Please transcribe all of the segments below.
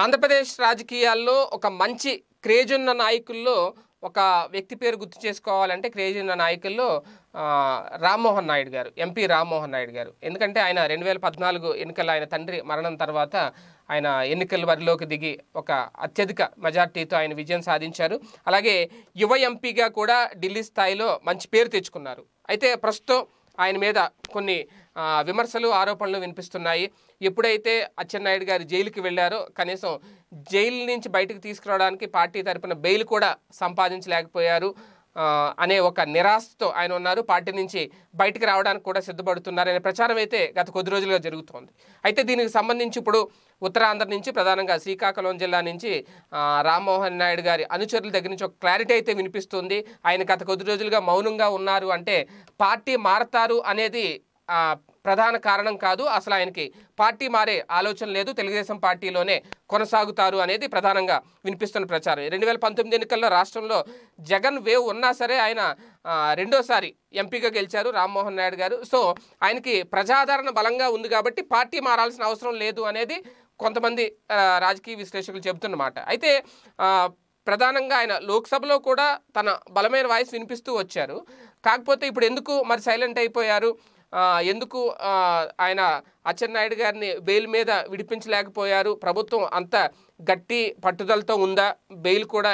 ఆంధ్రప్రదేశ్ రాజకీయాల్లో ఒక మంచి క్రేజ్ ఉన్న నాయకుల్లో ఒక వ్యక్తి పేరు గుర్తు చేసుకోవాలంటే క్రేజ్ ఉన్న నాయకుల్లో రామ్మోహన్ నాయుడు గారు ఎంపీ రామ్మోహన్ నాయుడు గారు ఎందుకంటే ఆయన రెండు వేల పద్నాలుగు ఎన్నికల ఆయన తండ్రి మరణం తర్వాత ఆయన ఎన్నికల వరిలోకి దిగి ఒక అత్యధిక మెజార్టీతో ఆయన విజయం సాధించారు అలాగే యువ ఎంపీగా కూడా ఢిల్లీ స్థాయిలో మంచి పేరు తెచ్చుకున్నారు అయితే ప్రస్తుతం ఆయన మీద కొన్ని విమర్శలు ఆరోపణలు వినిపిస్తున్నాయి ఎప్పుడైతే అచ్చెన్నాయుడు గారు జైలుకి వెళ్ళారో కనీసం జైలు నుంచి బయటకు తీసుకురావడానికి పార్టీ తరపున బెయిల్ కూడా సంపాదించలేకపోయారు అనే ఒక నిరాశతో ఆయన ఉన్నారు పార్టీ నుంచి బయటకు రావడానికి కూడా సిద్ధపడుతున్నారనే ప్రచారం అయితే గత కొద్ది రోజులుగా జరుగుతోంది అయితే దీనికి సంబంధించి ఇప్పుడు ఉత్తరాంధ్ర నుంచి ప్రధానంగా శ్రీకాకుళం జిల్లా నుంచి రామ్మోహన్ నాయుడు గారి అనుచరుల దగ్గర నుంచి ఒక క్లారిటీ అయితే వినిపిస్తుంది ఆయన గత కొద్ది రోజులుగా మౌనంగా ఉన్నారు అంటే పార్టీ మారతారు అనేది ప్రధాన కారణం కాదు అసలు ఆయనకి పార్టీ మారే ఆలోచన లేదు తెలుగుదేశం పార్టీలోనే కొనసాగుతారు అనేది ప్రధానంగా వినిపిస్తున్న ప్రచారం రెండు వేల పంతొమ్మిది ఎన్నికల్లో రాష్ట్రంలో జగన్ వేవ్ ఉన్నా సరే ఆయన రెండోసారి ఎంపీగా గెలిచారు రామ్మోహన్ నాయుడు గారు సో ఆయనకి ప్రజాదరణ బలంగా ఉంది కాబట్టి పార్టీ మారాల్సిన అవసరం లేదు అనేది కొంతమంది రాజకీయ విశ్లేషకులు చెబుతున్నమాట అయితే ప్రధానంగా ఆయన లోక్సభలో కూడా తన బలమైన వాయిస్ వినిపిస్తూ వచ్చారు కాకపోతే ఇప్పుడు ఎందుకు మరి సైలెంట్ అయిపోయారు ఎందుకు ఆయన అచ్చెన్నాయుడు గారిని బెయిల్ మీద విడిపించలేకపోయారు ప్రభుత్వం అంత గట్టి పట్టుదలతో ఉందా బెయిల్ కూడా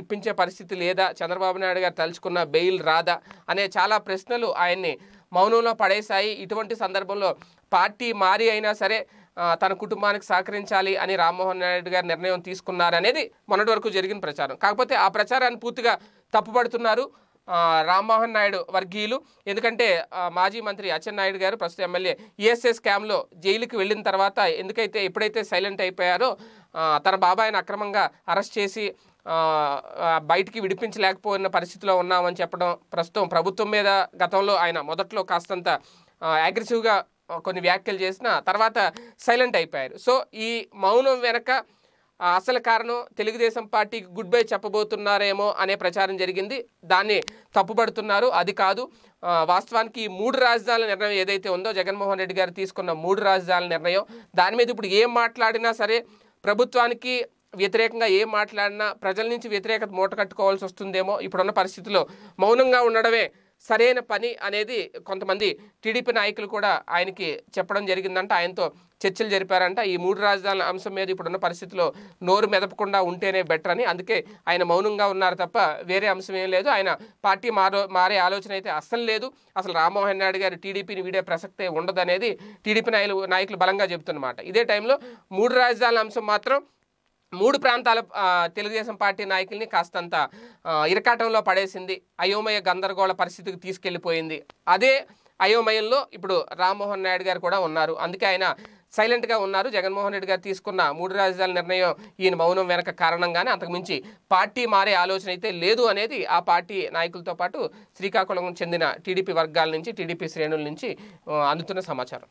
ఇప్పించే పరిస్థితి లేదా చంద్రబాబు నాయుడు గారు తలుచుకున్న బెయిల్ రాదా అనే చాలా ప్రశ్నలు ఆయన్ని మౌనంలో పడేశాయి ఇటువంటి సందర్భంలో పార్టీ మారి అయినా సరే తన కుటుంబానికి సహకరించాలి అని రామ్మోహన్ నాయుడు గారు నిర్ణయం తీసుకున్నారనేది మొన్నటి వరకు జరిగిన ప్రచారం కాకపోతే ఆ ప్రచారాన్ని పూర్తిగా తప్పుపడుతున్నారు రామ్మోహన్ నాయుడు వర్గీయులు ఎందుకంటే మాజీ మంత్రి అచ్చెన్నాయుడు గారు ప్రస్తుత ఎమ్మెల్యే ఈఎస్ఏ స్కామ్లో జైలుకి వెళ్ళిన తర్వాత ఎందుకైతే ఎప్పుడైతే సైలెంట్ అయిపోయారో తన బాబాయిని అక్రమంగా అరెస్ట్ చేసి బయటికి విడిపించలేకపోయిన పరిస్థితిలో ఉన్నామని చెప్పడం ప్రస్తుతం ప్రభుత్వం మీద గతంలో ఆయన మొదట్లో కాస్తంత అగ్రెసివ్గా కొన్ని వ్యాఖ్యలు చేసిన తర్వాత సైలెంట్ అయిపోయారు సో ఈ మౌనం వెనక అసలు కారణం తెలుగుదేశం పార్టీకి గుడ్ బై చెప్పబోతున్నారేమో అనే ప్రచారం జరిగింది దాన్ని తప్పుపడుతున్నారు అది కాదు వాస్తవానికి ఈ మూడు రాజధానుల నిర్ణయం ఏదైతే ఉందో జగన్మోహన్ రెడ్డి గారు తీసుకున్న మూడు రాజధానుల నిర్ణయం దాని మీద ఇప్పుడు ఏం మాట్లాడినా సరే ప్రభుత్వానికి వ్యతిరేకంగా ఏం మాట్లాడినా ప్రజల నుంచి వ్యతిరేకత మూట కట్టుకోవాల్సి వస్తుందేమో ఇప్పుడున్న పరిస్థితిలో మౌనంగా ఉండడమే సరైన పని అనేది కొంతమంది టీడీపీ నాయకులు కూడా ఆయనకి చెప్పడం జరిగిందంట ఆయనతో చర్చలు జరిపారంట ఈ మూడు రాజధానుల అంశం మీద ఇప్పుడున్న పరిస్థితిలో నోరు మెదపకుండా ఉంటేనే బెటర్ అని అందుకే ఆయన మౌనంగా ఉన్నారు తప్ప వేరే అంశం ఏం లేదు ఆయన పార్టీ మారో మారే ఆలోచన అయితే అస్సలు లేదు అసలు రామ్మోహన్ నాయుడు గారు టీడీపీని వీడే ప్రసక్తే ఉండదనేది టీడీపీ నాయకులు నాయకులు బలంగా చెబుతున్నమాట ఇదే టైంలో మూడు రాజధానుల అంశం మాత్రం మూడు ప్రాంతాల తెలుగుదేశం పార్టీ నాయకుల్ని కాస్తంత ఇరకాటంలో పడేసింది అయోమయ గందరగోళ పరిస్థితికి తీసుకెళ్ళిపోయింది అదే అయోమయంలో ఇప్పుడు రామ్మోహన్ నాయుడు గారు కూడా ఉన్నారు అందుకే ఆయన సైలెంట్గా ఉన్నారు జగన్మోహన్ రెడ్డి గారు తీసుకున్న మూడు రాజధాని నిర్ణయం ఈయన మౌనం వెనక కారణంగానే అంతకుమించి పార్టీ మారే ఆలోచన అయితే లేదు అనేది ఆ పార్టీ నాయకులతో పాటు శ్రీకాకుళం చెందిన టీడీపీ వర్గాల నుంచి టీడీపీ శ్రేణుల నుంచి అందుతున్న సమాచారం